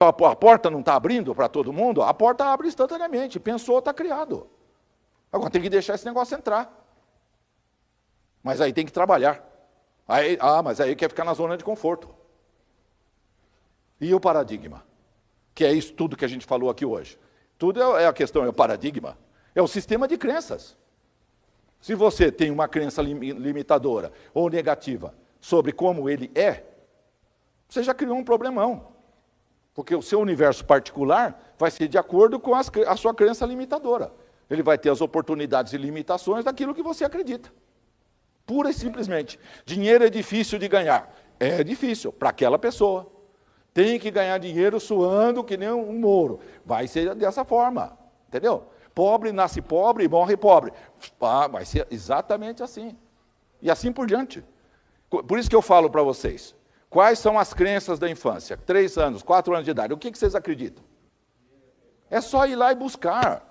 Então, a porta não está abrindo para todo mundo? A porta abre instantaneamente. Pensou, está criado. Agora tem que deixar esse negócio entrar. Mas aí tem que trabalhar. Aí, ah, mas aí quer ficar na zona de conforto. E o paradigma? Que é isso tudo que a gente falou aqui hoje. Tudo é, é a questão, é o paradigma. É o sistema de crenças. Se você tem uma crença limitadora ou negativa sobre como ele é, você já criou um problemão. Porque o seu universo particular vai ser de acordo com as, a sua crença limitadora. Ele vai ter as oportunidades e limitações daquilo que você acredita. Pura e simplesmente. Dinheiro é difícil de ganhar. É difícil para aquela pessoa. Tem que ganhar dinheiro suando que nem um mouro. Vai ser dessa forma. Entendeu? Pobre nasce pobre e morre pobre. Ah, vai ser exatamente assim. E assim por diante. Por isso que eu falo para vocês. Quais são as crenças da infância? Três anos, quatro anos de idade. O que, que vocês acreditam? É só ir lá e buscar.